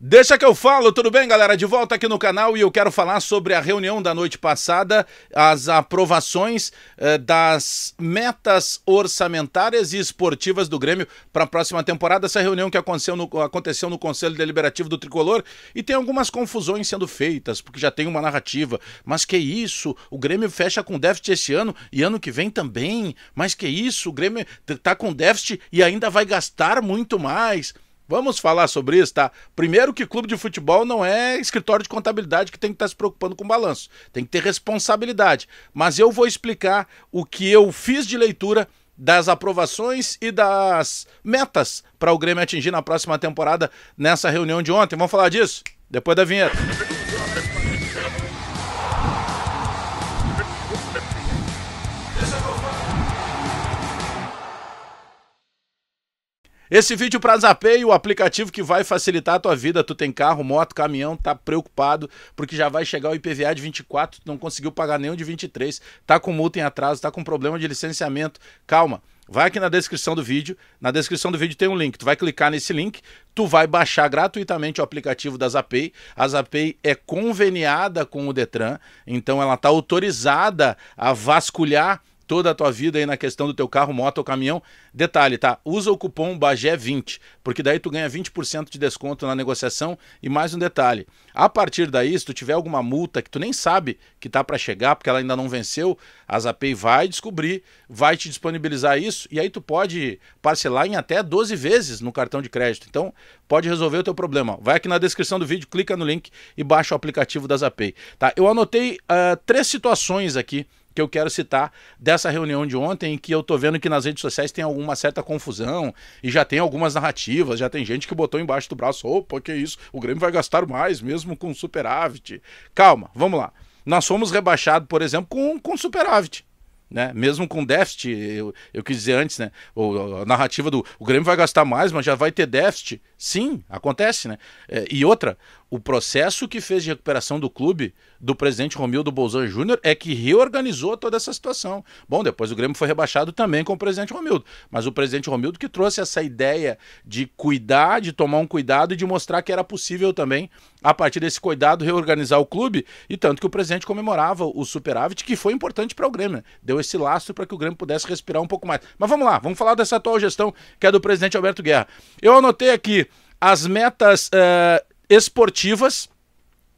Deixa que eu falo, tudo bem, galera? De volta aqui no canal e eu quero falar sobre a reunião da noite passada, as aprovações eh, das metas orçamentárias e esportivas do Grêmio para a próxima temporada. Essa reunião que aconteceu no, aconteceu no Conselho Deliberativo do Tricolor e tem algumas confusões sendo feitas, porque já tem uma narrativa. Mas que isso? O Grêmio fecha com déficit esse ano e ano que vem também. Mas que isso? O Grêmio tá com déficit e ainda vai gastar muito mais. Vamos falar sobre isso, tá? Primeiro que clube de futebol não é escritório de contabilidade que tem que estar tá se preocupando com balanço. Tem que ter responsabilidade. Mas eu vou explicar o que eu fiz de leitura das aprovações e das metas para o Grêmio atingir na próxima temporada nessa reunião de ontem. Vamos falar disso depois da vinheta. Esse vídeo para Zapay, o aplicativo que vai facilitar a tua vida. Tu tem carro, moto, caminhão, tá preocupado porque já vai chegar o IPVA de 24, não conseguiu pagar nenhum de 23, tá com multa em atraso, tá com problema de licenciamento. Calma. Vai aqui na descrição do vídeo. Na descrição do vídeo tem um link. Tu vai clicar nesse link, tu vai baixar gratuitamente o aplicativo da Zapay. A Zapay é conveniada com o Detran, então ela tá autorizada a vasculhar toda a tua vida aí na questão do teu carro, moto ou caminhão. Detalhe, tá? Usa o cupom BAGÉ20, porque daí tu ganha 20% de desconto na negociação. E mais um detalhe, a partir daí, se tu tiver alguma multa que tu nem sabe que tá para chegar, porque ela ainda não venceu, a Zapay vai descobrir, vai te disponibilizar isso e aí tu pode parcelar em até 12 vezes no cartão de crédito. Então, pode resolver o teu problema. Vai aqui na descrição do vídeo, clica no link e baixa o aplicativo da Zapay, tá? Eu anotei uh, três situações aqui que eu quero citar dessa reunião de ontem, que eu tô vendo que nas redes sociais tem alguma certa confusão e já tem algumas narrativas, já tem gente que botou embaixo do braço, opa, que isso, o Grêmio vai gastar mais mesmo com superávit. Calma, vamos lá. Nós fomos rebaixados, por exemplo, com, com superávit. Né? Mesmo com déficit, eu, eu quis dizer antes, né? O, a narrativa do o Grêmio vai gastar mais, mas já vai ter déficit. Sim, acontece, né? É, e outra, o processo que fez de recuperação do clube do presidente Romildo Bolzan Júnior é que reorganizou toda essa situação. Bom, depois o Grêmio foi rebaixado também com o presidente Romildo, mas o presidente Romildo que trouxe essa ideia de cuidar, de tomar um cuidado e de mostrar que era possível também a partir desse cuidado, reorganizar o clube. E tanto que o presidente comemorava o superávit, que foi importante para o Grêmio. Né? Deu esse lastro para que o Grêmio pudesse respirar um pouco mais. Mas vamos lá, vamos falar dessa atual gestão, que é do presidente Alberto Guerra. Eu anotei aqui as metas uh, esportivas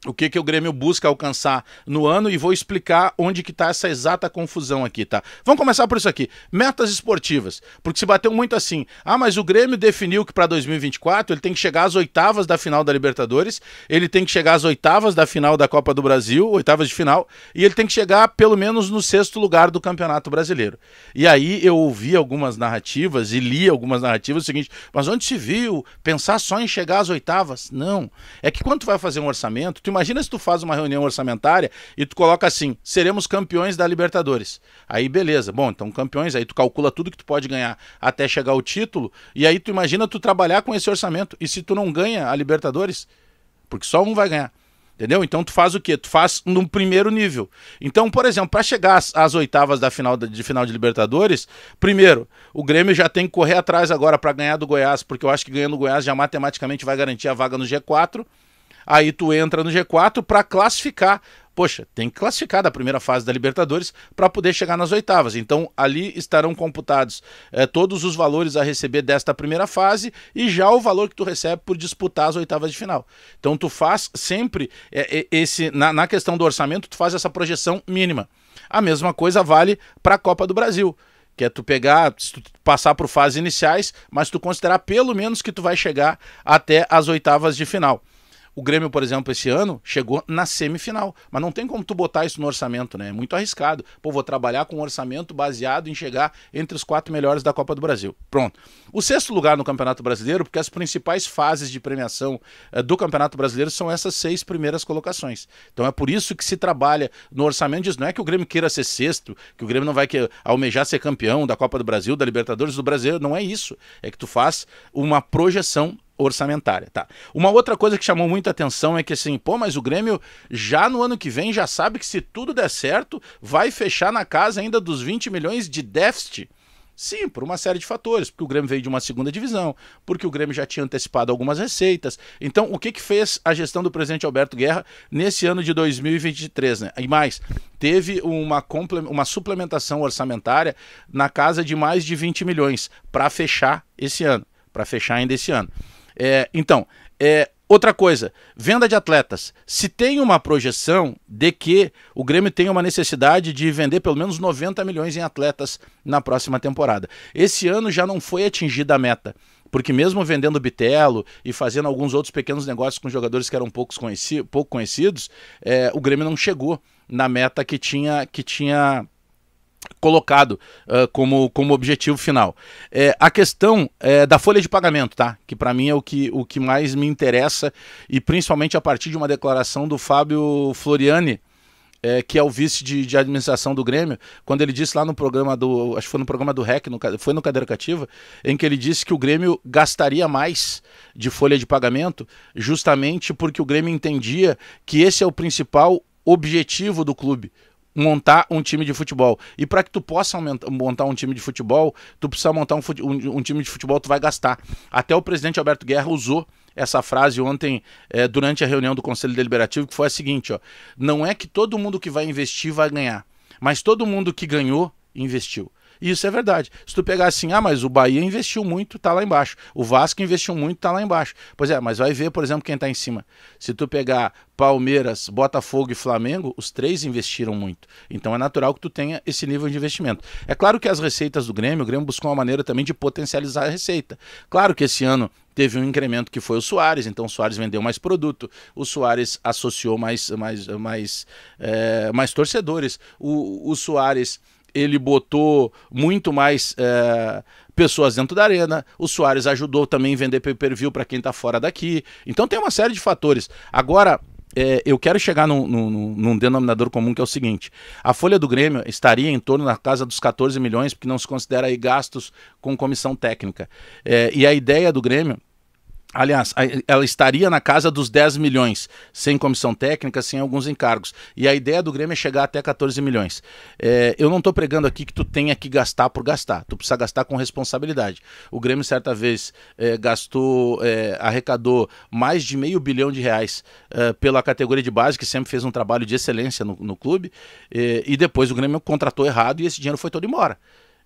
o que, que o Grêmio busca alcançar no ano e vou explicar onde que está essa exata confusão aqui, tá? Vamos começar por isso aqui, metas esportivas, porque se bateu muito assim, ah, mas o Grêmio definiu que para 2024 ele tem que chegar às oitavas da final da Libertadores, ele tem que chegar às oitavas da final da Copa do Brasil, oitavas de final, e ele tem que chegar pelo menos no sexto lugar do Campeonato Brasileiro. E aí eu ouvi algumas narrativas e li algumas narrativas é o seguinte, mas onde se viu pensar só em chegar às oitavas? Não, é que quando tu vai fazer um orçamento, tu imagina se tu faz uma reunião orçamentária e tu coloca assim: seremos campeões da Libertadores. Aí beleza, bom, então campeões, aí tu calcula tudo que tu pode ganhar até chegar o título, e aí tu imagina tu trabalhar com esse orçamento. E se tu não ganha a Libertadores, porque só um vai ganhar. Entendeu? Então tu faz o quê? Tu faz num primeiro nível. Então, por exemplo, para chegar às, às, oitavas da final de final de Libertadores, primeiro, o Grêmio já tem que correr atrás agora para ganhar do Goiás, porque eu acho que ganhando o Goiás já matematicamente vai garantir a vaga no G4 aí tu entra no G4 para classificar. Poxa, tem que classificar da primeira fase da Libertadores para poder chegar nas oitavas. Então, ali estarão computados eh, todos os valores a receber desta primeira fase e já o valor que tu recebe por disputar as oitavas de final. Então, tu faz sempre eh, eh, esse na, na questão do orçamento, tu faz essa projeção mínima. A mesma coisa vale para a Copa do Brasil que é tu pegar, tu passar por fases iniciais, mas tu considerar pelo menos que tu vai chegar até as oitavas de final. O Grêmio, por exemplo, esse ano chegou na semifinal. Mas não tem como tu botar isso no orçamento, né? É muito arriscado. Pô, vou trabalhar com um orçamento baseado em chegar entre os quatro melhores da Copa do Brasil. Pronto. O sexto lugar no Campeonato Brasileiro, porque as principais fases de premiação eh, do Campeonato Brasileiro são essas seis primeiras colocações. Então é por isso que se trabalha no orçamento disso. Não é que o Grêmio queira ser sexto, que o Grêmio não vai que, almejar ser campeão da Copa do Brasil, da Libertadores do Brasil, Não é isso. É que tu faz uma projeção orçamentária, tá? Uma outra coisa que chamou muita atenção é que assim, pô, mas o Grêmio já no ano que vem já sabe que se tudo der certo, vai fechar na casa ainda dos 20 milhões de déficit. Sim, por uma série de fatores, porque o Grêmio veio de uma segunda divisão, porque o Grêmio já tinha antecipado algumas receitas. Então, o que, que fez a gestão do presidente Alberto Guerra nesse ano de 2023, né? E mais, teve uma, uma suplementação orçamentária na casa de mais de 20 milhões para fechar esse ano, para fechar ainda esse ano. É, então, é, outra coisa, venda de atletas. Se tem uma projeção de que o Grêmio tem uma necessidade de vender pelo menos 90 milhões em atletas na próxima temporada. Esse ano já não foi atingida a meta porque mesmo vendendo Bitelo e fazendo alguns outros pequenos negócios com jogadores que eram poucos conheci pouco conhecidos, é, o Grêmio não chegou na meta que tinha que tinha colocado uh, como, como objetivo final. É, a questão é, da folha de pagamento, tá? Que para mim é o que, o que mais me interessa, e principalmente a partir de uma declaração do Fábio Floriani, é, que é o vice de, de, administração do Grêmio, quando ele disse lá no programa do. Acho que foi no programa do REC, no, foi no Cadeira Cativa, em que ele disse que o Grêmio gastaria mais de folha de pagamento, justamente porque o Grêmio entendia que esse é o principal objetivo do clube montar um time de futebol. E para que tu possa aumentar, montar um time de futebol, tu precisa montar um, um, um, time de futebol, tu vai gastar. Até o presidente Alberto Guerra usou essa frase ontem eh, durante a reunião do Conselho Deliberativo, que foi a seguinte, ó, não é que todo mundo que vai investir vai ganhar, mas todo mundo que ganhou investiu. Isso é verdade. Se tu pegar assim, ah, mas o Bahia investiu muito, tá lá embaixo. O Vasco investiu muito, tá lá embaixo. Pois é, mas vai ver, por exemplo, quem tá em cima. Se tu pegar Palmeiras, Botafogo e Flamengo, os três investiram muito. Então é natural que tu tenha esse nível de investimento. É claro que as receitas do Grêmio, o Grêmio buscou uma maneira também de potencializar a receita. Claro que esse ano teve um incremento que foi o Soares, então o Soares vendeu mais produto, o Soares associou mais, mais, mais, é, mais torcedores, o, o Soares ele botou muito mais é, pessoas dentro da arena. O Soares ajudou também a vender pay-per-view para quem está fora daqui. Então tem uma série de fatores. Agora, é, eu quero chegar num, num, num, denominador comum que é o seguinte: a folha do Grêmio estaria em torno da casa dos 14 milhões, porque não se considera aí gastos com comissão técnica. É, e a ideia do Grêmio Aliás, ela estaria na casa dos 10 milhões, sem comissão técnica, sem alguns encargos. E a ideia do Grêmio é chegar até 14 milhões. É, eu não estou pregando aqui que tu tenha que gastar por gastar. Tu precisa gastar com responsabilidade. O Grêmio, certa vez, é, gastou, é, arrecadou mais de meio bilhão de reais é, pela categoria de base, que sempre fez um trabalho de excelência no, no clube. É, e depois o Grêmio contratou errado e esse dinheiro foi todo embora.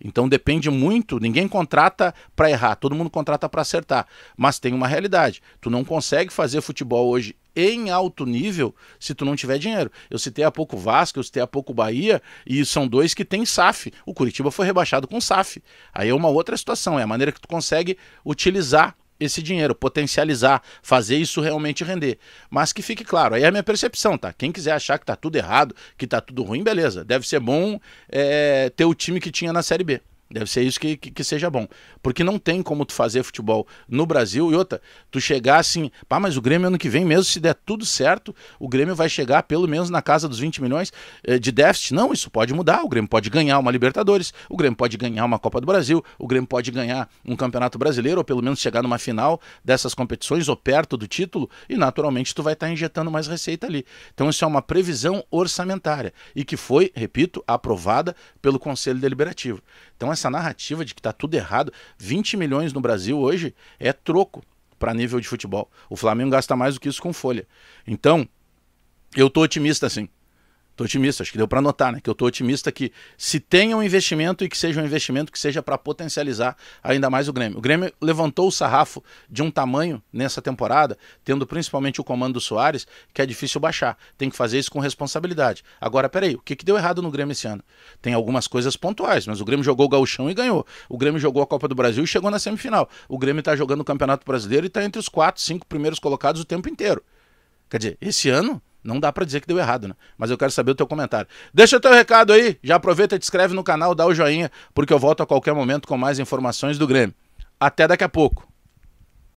Então depende muito, ninguém contrata para errar, todo mundo contrata para acertar. Mas tem uma realidade, tu não consegue fazer futebol hoje em alto nível se tu não tiver dinheiro. Eu citei há pouco Vasco, eu citei há pouco Bahia, e são dois que têm SAF. O Curitiba foi rebaixado com SAF. Aí é uma outra situação, é a maneira que tu consegue utilizar esse dinheiro, potencializar, fazer isso realmente render. Mas que fique claro, aí é a minha percepção, tá? Quem quiser achar que tá tudo errado, que tá tudo ruim, beleza. Deve ser bom é, ter o time que tinha na Série B. Deve ser isso que, que, que, seja bom. Porque não tem como tu fazer futebol no Brasil. E outra, tu chegar assim, pá, mas o Grêmio ano que vem, mesmo se der tudo certo, o Grêmio vai chegar pelo menos na casa dos 20 milhões eh, de déficit. Não, isso pode mudar. O Grêmio pode ganhar uma Libertadores, o Grêmio pode ganhar uma Copa do Brasil, o Grêmio pode ganhar um Campeonato Brasileiro, ou pelo menos chegar numa final dessas competições, ou perto do título, e naturalmente tu vai estar tá injetando mais receita ali. Então isso é uma previsão orçamentária e que foi, repito, aprovada pelo Conselho Deliberativo. Então essa narrativa de que está tudo errado, 20 milhões no Brasil hoje é troco para nível de futebol. O Flamengo gasta mais do que isso com folha. Então, eu tô otimista assim. Estou otimista, acho que deu para notar, né? Que eu estou otimista que se tenha um investimento e que seja um investimento que seja para potencializar ainda mais o Grêmio. O Grêmio levantou o sarrafo de um tamanho nessa temporada, tendo principalmente o comando do Soares, que é difícil baixar. Tem que fazer isso com responsabilidade. Agora, peraí, o que, que deu errado no Grêmio esse ano? Tem algumas coisas pontuais, mas o Grêmio jogou o Gauchão e ganhou. O Grêmio jogou a Copa do Brasil e chegou na semifinal. O Grêmio está jogando o Campeonato Brasileiro e está entre os quatro, cinco primeiros colocados o tempo inteiro. Quer dizer, esse ano não dá para dizer que deu errado, né? Mas eu quero saber o teu comentário. Deixa o teu recado aí, já aproveita, te inscreve no canal, dá o joinha, porque eu volto a qualquer momento com mais informações do Grêmio. Até daqui a pouco.